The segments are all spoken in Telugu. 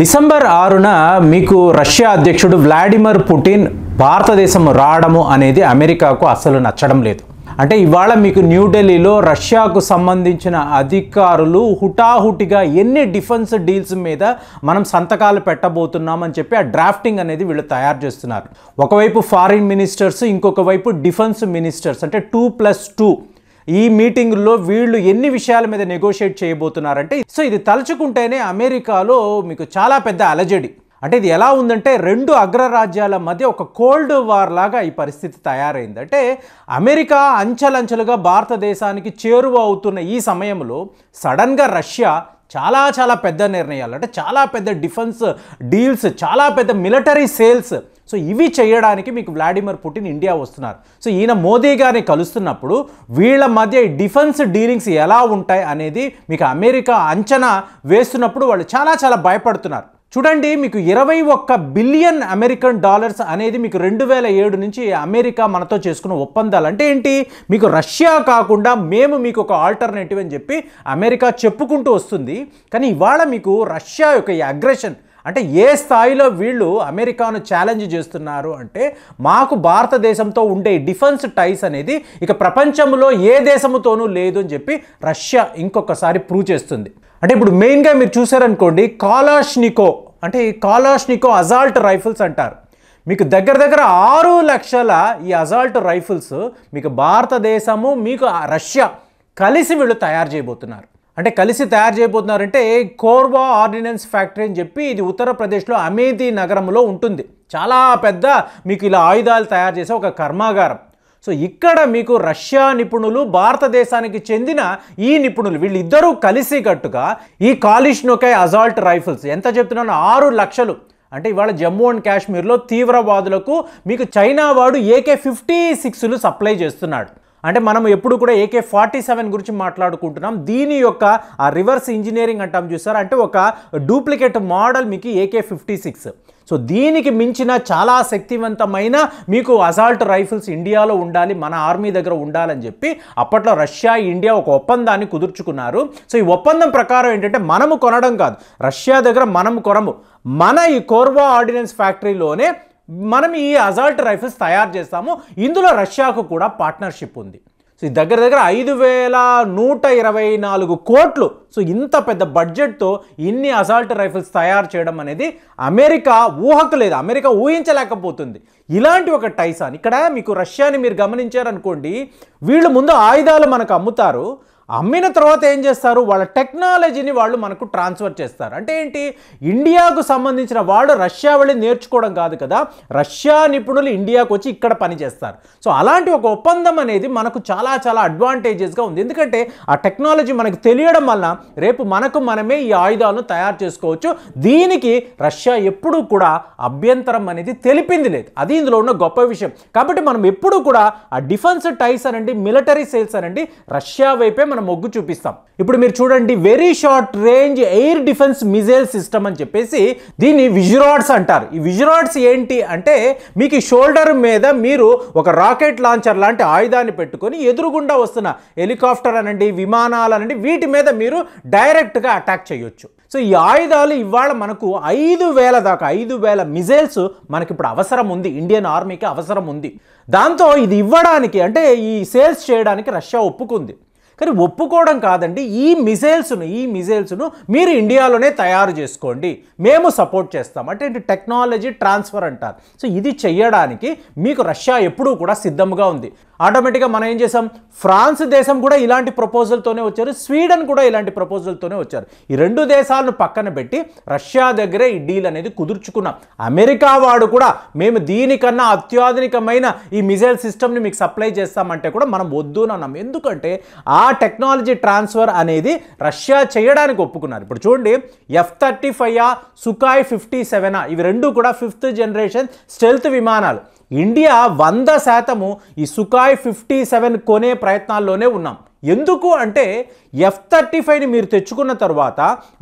డిసెంబర్ ఆరున మీకు రష్యా అధ్యక్షుడు వ్లాడిమిర్ పుటిన్ భారతదేశం రావడము అనేది అమెరికాకు అస్సలు నచ్చడం లేదు అంటే ఇవాళ మీకు న్యూఢిల్లీలో రష్యాకు సంబంధించిన అధికారులు హుటాహుటిగా ఎన్ని డిఫెన్స్ డీల్స్ మీద మనం సంతకాలు పెట్టబోతున్నామని చెప్పి ఆ డ్రాఫ్టింగ్ అనేది వీళ్ళు తయారు చేస్తున్నారు ఒకవైపు ఫారిన్ మినిస్టర్స్ ఇంకొక వైపు డిఫెన్స్ మినిస్టర్స్ అంటే టూ ప్లస్ టూ ఈ మీటింగ్లో వీళ్ళు ఎన్ని విషయాల మీద నెగోషియేట్ చేయబోతున్నారంటే సో ఇది తలుచుకుంటేనే అమెరికాలో మీకు చాలా పెద్ద అలజడి అంటే ఇది ఎలా ఉందంటే రెండు అగ్రరాజ్యాల మధ్య ఒక కోల్డ్ వార్ లాగా ఈ పరిస్థితి తయారైంది అంటే అమెరికా అంచెలంచెలుగా భారతదేశానికి చేరువ అవుతున్న ఈ సమయంలో సడన్గా రష్యా చాలా చాలా పెద్ద నిర్ణయాలు అంటే చాలా పెద్ద డిఫెన్స్ డీల్స్ చాలా పెద్ద మిలిటరీ సేల్స్ సో ఇవి చేయడానికి మీకు వ్లాడిమిర్ పుటిన్ ఇండియా వస్తున్నారు సో ఈయన మోదీ గారిని కలుస్తున్నప్పుడు వీళ్ళ మధ్య డిఫెన్స్ డీలింగ్స్ ఎలా ఉంటాయి అనేది మీకు అమెరికా అంచనా వేస్తున్నప్పుడు వాళ్ళు చాలా చాలా భయపడుతున్నారు చూడండి మీకు ఇరవై ఒక్క బిలియన్ అమెరికన్ డాలర్స్ అనేది మీకు రెండు వేల ఏడు నుంచి అమెరికా మనతో చేసుకున్న ఒప్పందాలు అంటే ఏంటి మీకు రష్యా కాకుండా మేము మీకు ఒక ఆల్టర్నేటివ్ అని చెప్పి అమెరికా చెప్పుకుంటూ వస్తుంది కానీ ఇవాళ మీకు రష్యా యొక్క ఈ అగ్రెషన్ అంటే ఏ స్థాయిలో వీళ్ళు అమెరికాను ఛాలెంజ్ చేస్తున్నారు అంటే మాకు భారతదేశంతో ఉండే డిఫెన్స్ టైస్ అనేది ఇక ప్రపంచంలో ఏ దేశముతోనూ లేదు అని చెప్పి రష్యా ఇంకొకసారి ప్రూవ్ చేస్తుంది అంటే ఇప్పుడు మెయిన్గా మీరు చూసారనుకోండి కాలాష్నికో అంటే ఈ కాలాష్నికో అజాల్ట్ రైఫిల్స్ అంటారు మీకు దగ్గర దగ్గర ఆరు లక్షల ఈ అజాల్ట్ రైఫిల్స్ మీకు భారతదేశము మీకు రష్యా కలిసి వీళ్ళు తయారు చేయబోతున్నారు అంటే కలిసి తయారు చేయబోతున్నారంటే కోర్వా ఆర్డినెన్స్ ఫ్యాక్టరీ అని చెప్పి ఇది ఉత్తరప్రదేశ్లో అమేధి నగరంలో ఉంటుంది చాలా పెద్ద మీకు ఇలా ఆయుధాలు తయారు చేసే ఒక కర్మాగారం సో ఇక్కడ మీకు రష్యా నిపుణులు భారతదేశానికి చెందిన ఈ నిపుణులు వీళ్ళిద్దరూ కలిసి కట్టుగా ఈ కాలిష్నొకై అజాల్ట్ రైఫిల్స్ ఎంత చెప్తున్నానో ఆరు లక్షలు అంటే ఇవాళ జమ్మూ అండ్ కాశ్మీర్లో తీవ్రవాదులకు మీకు చైనా వాడు ఏకే ఫిఫ్టీ సిక్స్లు సప్లై చేస్తున్నాడు అంటే మనం ఎప్పుడు కూడా ఏకే ఫార్టీ సెవెన్ గురించి మాట్లాడుకుంటున్నాం దీని యొక్క ఆ రివర్స్ ఇంజనీరింగ్ అంటాం చూసారు అంటే ఒక డూప్లికేట్ మోడల్ మీకు ఏకే ఫిఫ్టీ సిక్స్ సో దీనికి మించిన చాలా శక్తివంతమైన మీకు అసాల్ట్ రైఫిల్స్ ఇండియాలో ఉండాలి మన ఆర్మీ దగ్గర ఉండాలని చెప్పి అప్పట్లో రష్యా ఇండియా ఒక ఒప్పందాన్ని కుదుర్చుకున్నారు సో ఈ ఒప్పందం ప్రకారం ఏంటంటే మనము కొనడం కాదు రష్యా దగ్గర మనం కొనము మన ఈ కోర్వా ఆర్డినెన్స్ ఫ్యాక్టరీలోనే మనం ఈ అజాల్ట్ రైఫిల్స్ తయారు చేస్తాము ఇందులో రష్యాకు కూడా పార్ట్నర్షిప్ ఉంది సో దగ్గర దగ్గర ఐదు వేల నూట ఇరవై నాలుగు కోట్లు సో ఇంత పెద్ద బడ్జెట్తో ఇన్ని అసాల్ట్ రైఫిల్స్ తయారు చేయడం అనేది అమెరికా ఊహకు లేదు అమెరికా ఊహించలేకపోతుంది ఇలాంటి ఒక టైసాన్ ఇక్కడ మీకు రష్యాని మీరు గమనించారనుకోండి వీళ్ళు ముందు ఆయుధాలు మనకు అమ్ముతారు అమ్మిన తర్వాత ఏం చేస్తారు వాళ్ళ టెక్నాలజీని వాళ్ళు మనకు ట్రాన్స్ఫర్ చేస్తారు అంటే ఏంటి ఇండియాకు సంబంధించిన వాళ్ళు రష్యా వెళ్ళి నేర్చుకోవడం కాదు కదా రష్యా నిపుణులు ఇండియాకు వచ్చి ఇక్కడ పనిచేస్తారు సో అలాంటి ఒక ఒప్పందం అనేది మనకు చాలా చాలా అడ్వాంటేజెస్గా ఉంది ఎందుకంటే ఆ టెక్నాలజీ మనకు తెలియడం వలన రేపు మనకు మనమే ఈ ఆయుధాలను తయారు చేసుకోవచ్చు దీనికి రష్యా ఎప్పుడూ కూడా అభ్యంతరం అనేది తెలిపింది లేదు అది ఇందులో ఉన్న గొప్ప విషయం కాబట్టి మనం ఎప్పుడూ కూడా ఆ డిఫెన్స్ టైస్ అనండి మిలిటరీ సేల్స్ అనండి రష్యా వైపే మనం మొగ్గు చూపిస్తాం ఇప్పుడు మీరు చూడండి very short range air defence missile system అని చెప్పేసి దీన్ని విజురాడ్స్ అంటారు ఈ విజురాడ్స్ ఏంటి అంటే మీకు షోల్డర్ మీద మీరు ఒక రాకెట్ లాంచర్ లాంటి ఆయుధాన్ని పెట్టుకొని ఎదురుగుండా వస్తున్న హెలికాప్టర్ అనండి విమానాలు అనండి వీటి మీద మీరు డైరెక్ట్గా అటాక్ చేయొచ్చు సో ఈ ఆయుధాలు ఇవాళ మనకు ఐదు వేల దాకా ఐదు వేల మిజైల్స్ మనకి ఇప్పుడు అవసరం ఉంది ఇండియన్ ఆర్మీకి అవసరం ఉంది దాంతో ఇది ఇవ్వడానికి అంటే ఈ సేల్స్ చేయడానికి రష్యా ఒప్పుకుంది కానీ ఒప్పుకోవడం కాదండి ఈ మిసైల్స్ను ఈ మిసైల్స్ను మీరు ఇండియాలోనే తయారు చేసుకోండి మేము సపోర్ట్ చేస్తాం అంటే టెక్నాలజీ ట్రాన్స్ఫర్ అంటారు సో ఇది చేయడానికి మీకు రష్యా ఎప్పుడూ కూడా సిద్ధంగా ఉంది ఆటోమేటిక్గా మనం ఏం చేసాం ఫ్రాన్స్ దేశం కూడా ఇలాంటి ప్రపోజల్తోనే వచ్చారు స్వీడన్ కూడా ఇలాంటి ప్రపోజల్తోనే వచ్చారు ఈ రెండు దేశాలను పక్కన పెట్టి రష్యా దగ్గరే ఈ డీల్ అనేది కుదుర్చుకున్నాం అమెరికా వాడు కూడా మేము దీనికన్నా అత్యాధునికమైన ఈ మిజైల్ సిస్టమ్ని మీకు సప్లై చేస్తామంటే కూడా మనం వద్దు అన్నాం ఎందుకంటే ఆ టెక్నాలజీ ట్రాన్స్ఫర్ అనేది రష్యా చేయడానికి ఒప్పుకున్నారు ఇప్పుడు చూడండి F thirty five Sukhoi fifty seven ఇవి రెండు కూడా ఫిఫ్త్ జనరేషన్ స్టెల్త్ విమానాలు ఇండియా వంద శాతము ఈ సుకాయ్ ఫిఫ్టీ సెవెన్ కొనే ప్రయత్నాల్లోనే ఉన్నాం ఎందుకు అంటే ఎఫ్ థర్టీ ఫైవ్ని మీరు తెచ్చుకున్న తర్వాత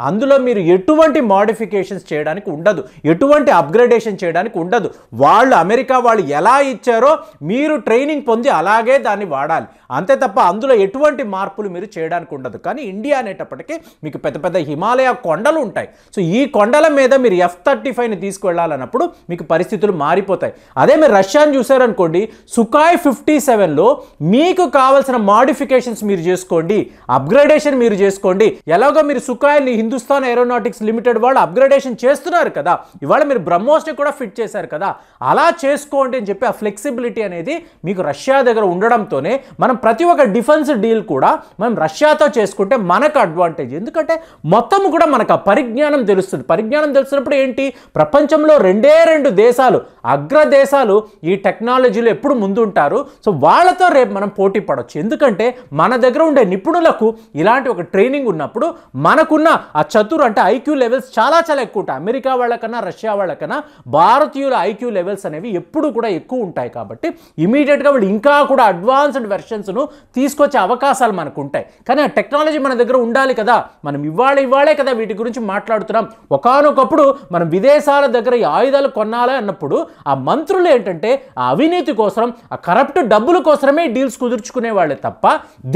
అందులో మీరు ఎటువంటి మాడిఫికేషన్స్ చేయడానికి ఉండదు ఎటువంటి అప్గ్రేడేషన్ చేయడానికి ఉండదు వాళ్ళు అమెరికా వాళ్ళు ఎలా ఇచ్చారో మీరు ట్రైనింగ్ పొంది అలాగే దాన్ని వాడాలి అంతే తప్ప అందులో ఎటువంటి మార్పులు మీరు చేయడానికి ఉండదు కానీ ఇండియా అనేటప్పటికీ మీకు పెద్ద పెద్ద హిమాలయ కొండలు ఉంటాయి సో ఈ కొండల మీద మీరు ఎఫ్ థర్టీ ఫైవ్ని తీసుకువెళ్ళాలన్నప్పుడు మీకు పరిస్థితులు మారిపోతాయి అదే మీరు రష్యాని చూసారనుకోండి సుకాయ్ ఫిఫ్టీ సెవెన్లో మీకు కావాల్సిన మాడిఫికేషన్స్ మీరు చేసుకోండి అప్గ్రేడేషన్ మీరు చేసుకోండి ఎలాగో మీరు సుఖాయిల్ని హిందుస్థాన్ ఏరోనాటిక్స్ లిమిటెడ్ వాళ్ళు అప్గ్రేడేషన్ చేస్తున్నారు కదా ఇవాళ మీరు బ్రహ్మోస్ని కూడా ఫిట్ చేశారు కదా అలా చేసుకోండి అని చెప్పి ఆ ఫ్లెక్సిబిలిటీ అనేది మీకు రష్యా దగ్గర ఉండడంతోనే మనం ప్రతి ఒక్క డిఫెన్స్ డీల్ కూడా మనం రష్యాతో చేసుకుంటే మనకు అడ్వాంటేజ్ ఎందుకంటే మొత్తం కూడా మనకు ఆ పరిజ్ఞానం తెలుస్తుంది పరిజ్ఞానం తెలిసినప్పుడు ఏంటి ప్రపంచంలో రెండే రెండు దేశాలు అగ్రదేశాలు ఈ టెక్నాలజీలో ఎప్పుడు ముందుంటారు సో వాళ్ళతో రేపు మనం పోటీ పడవచ్చు ఎందుకంటే మన దగ్గర ఉండే నిపుణులకు ఇలాంటి ఒక ట్రైనింగ్ ఉన్నప్పుడు మనకున్న ఆ చతురు అంటే ఐక్యూ లెవెల్స్ చాలా చాలా ఎక్కువ ఉంటాయి అమెరికా వాళ్ళకన్నా రష్యా వాళ్ళకన్నా భారతీయుల ఐక్యూ లెవెల్స్ అనేవి ఎప్పుడు కూడా ఎక్కువ ఉంటాయి కాబట్టి ఇమీడియట్గా వాళ్ళు ఇంకా కూడా అడ్వాన్స్డ్ వెర్షన్స్ను తీసుకొచ్చే అవకాశాలు మనకు ఉంటాయి కానీ ఆ టెక్నాలజీ మన దగ్గర ఉండాలి కదా మనం ఇవాళ ఇవాళే కదా వీటి గురించి మాట్లాడుతున్నాం ఒకనొకప్పుడు మనం విదేశాల దగ్గర ఈ ఆయుధాలు కొనాలి అన్నప్పుడు ఆ మంత్రులు ఏంటంటే ఆ అవినీతి కోసం ఆ కరప్ట్ డబ్బుల కోసమే డీల్స్ కుదుర్చుకునే వాళ్ళే తప్ప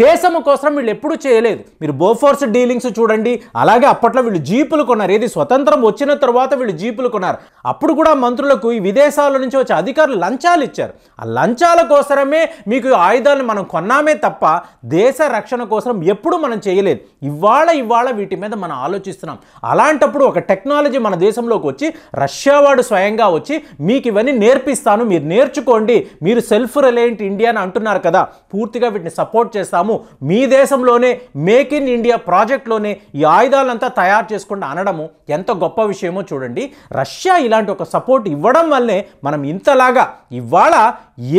దేశం కోసం వీళ్ళు ఎప్పుడు చేయలేదు మీరు బోఫోర్స్ డీలింగ్స్ చూడండి అలాగే అప్పట్లో వీళ్ళు జీపులు కొన్నారు ఏది స్వతంత్రం వచ్చిన తర్వాత వీళ్ళు జీపులు కొన్నారు అప్పుడు కూడా మంత్రులకు ఈ విదేశాల నుంచి వచ్చే అధికారులు లంచాలు ఇచ్చారు ఆ లంచాల కోసమే మీకు ఆయుధాలను మనం కొన్నామే తప్ప దేశ రక్షణ కోసం ఎప్పుడూ మనం చేయలేదు ఇవాళ ఇవాళ వీటి మీద మనం ఆలోచిస్తున్నాం అలాంటప్పుడు ఒక టెక్నాలజీ మన దేశంలోకి వచ్చి రష్యా వాడు స్వయంగా వచ్చి మీకు ఇవన్నీ నేర్పిస్తాను మీరు నేర్చుకోండి మీరు సెల్ఫ్ రిలయంట్ ఇండియా అని అంటున్నారు కదా పూర్తిగా వీటిని సపోర్ట్ చేస్తాము మీ దేశంలోనే మేక్ ఇన్ ఇండియా ప్రాజెక్ట్లోనే ఈ ఆయుధాలంతా తయారు చేసుకుంటే అనడము ఎంత గొప్ప విషయమో చూడండి రష్యా ఇలాంటి ఒక సపోర్ట్ ఇవ్వడం వల్లే మనం ఇంతలాగా ఇవాళ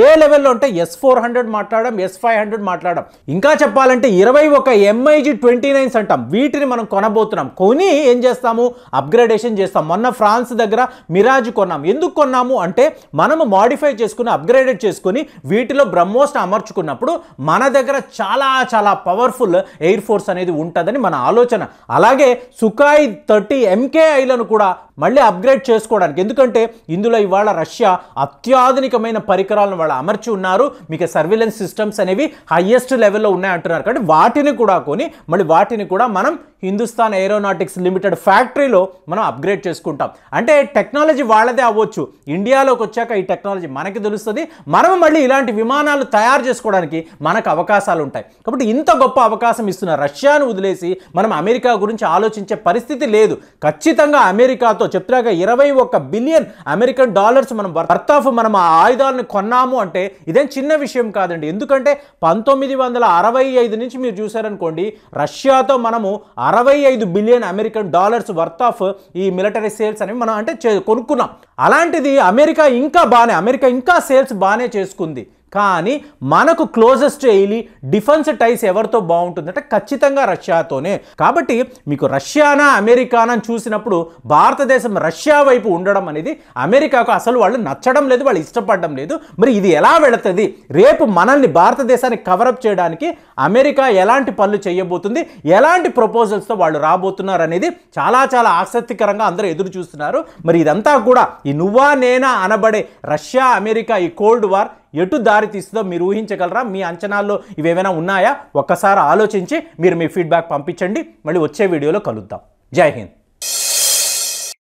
ఏ లెవెల్లో అంటే ఎస్ ఫోర్ హండ్రెడ్ మాట్లాడడం ఎస్ ఫైవ్ హండ్రెడ్ మాట్లాడడం ఇంకా చెప్పాలంటే ఇరవై ఒక ఎంఐజి ట్వంటీ నైన్స్ అంటాం వీటిని మనం కొనబోతున్నాం కొని ఏం చేస్తాము అప్గ్రేడేషన్ చేస్తాం మొన్న ఫ్రాన్స్ దగ్గర మిరాజ్ కొన్నాం ఎందుకు కొన్నాము అంటే మనము మాడిఫై చేసుకుని అప్గ్రేడెడ్ చేసుకుని వీటిలో బ్రహ్మోస్ట్ అమర్చుకున్నప్పుడు మన దగ్గర చాలా చాలా చాలా పవర్ఫుల్ ఎయిర్ ఫోర్స్ అనేది ఉంటుందని మన ఆలోచన అలాగే సుఖాయ్ థర్టీ ఎంకేఐలను కూడా మళ్ళీ అప్గ్రేడ్ చేసుకోవడానికి ఎందుకంటే ఇందులో ఇవాళ రష్యా అత్యాధునికమైన పరికరాలను వాళ్ళు అమర్చి ఉన్నారు మీకు సర్విలెన్స్ సిస్టమ్స్ అనేవి హయ్యెస్ట్ లెవెల్లో ఉన్నాయంటున్నారు కాబట్టి వాటిని కూడా కొని మళ్ళీ వాటిని కూడా మనం హిందుస్థాన్ ఏరోనాటిక్స్ లిమిటెడ్ ఫ్యాక్టరీలో మనం అప్గ్రేడ్ చేసుకుంటాం అంటే టెక్నాలజీ వాళ్ళదే అవ్వచ్చు ఇండియాలోకి వచ్చాక ఈ టెక్నాలజీ మనకి తెలుస్తుంది మనం మళ్ళీ ఇలాంటి విమానాలు తయారు చేసుకోవడానికి మనకు అవకాశాలు ఉంటాయి కాబట్టి ఇంత గొప్ప అవకాశం ఇస్తున్న రష్యాను వదిలేసి మనం అమెరికా గురించి ఆలోచించే పరిస్థితి లేదు ఖచ్చితంగా అమెరికాతో చెప్తాగా ఇరవై ఒక బిలియన్ అమెరికన్ డాలర్స్ మనం వర్త్ ఆఫ్ మనం ఆ ఆయుధాలను కొన్నాము అంటే ఇదేం చిన్న విషయం కాదండి ఎందుకంటే పంతొమ్మిది వందల అరవై ఐదు నుంచి మీరు చూసారనుకోండి రష్యాతో మనము అరవై ఐదు billion American dollars worth of ఈ మిలిటరీ సేల్స్ అనేవి మనం అంటే కొనుక్కున్నాం అలాంటిది అమెరికా ఇంకా బాగానే అమెరికా ఇంకా సేల్స్ బాగానే చేసుకుంది కానీ మనకు క్లోజెస్ట్ ఎయిలీ డిఫెన్స్ టైస్ ఎవరితో బాగుంటుందంటే ఖచ్చితంగా రష్యాతోనే కాబట్టి మీకు రష్యానా అమెరికానా చూసినప్పుడు భారతదేశం రష్యా వైపు ఉండడం అనేది అమెరికాకు అసలు వాళ్ళు నచ్చడం లేదు వాళ్ళు ఇష్టపడడం లేదు మరి ఇది ఎలా వెళుతుంది రేపు మనల్ని భారతదేశాన్ని కవరప్ చేయడానికి అమెరికా ఎలాంటి పనులు చేయబోతుంది ఎలాంటి ప్రపోజల్స్తో వాళ్ళు రాబోతున్నారు అనేది చాలా చాలా ఆసక్తికరంగా అందరూ ఎదురు చూస్తున్నారు మరి ఇదంతా కూడా ఈ నువ్వా నేనా అనబడే రష్యా అమెరికా ఈ కోల్డ్ వార్ ఎటు దారి తీస్తుందో మీరు ఊహించగలరా మీ అంచనాల్లో ఇవేమైనా ఉన్నాయా ఒక్కసారి ఆలోచించి మీరు మీ ఫీడ్బ్యాక్ పంపించండి మళ్ళీ వచ్చే వీడియోలో కలుద్దాం జై హింద్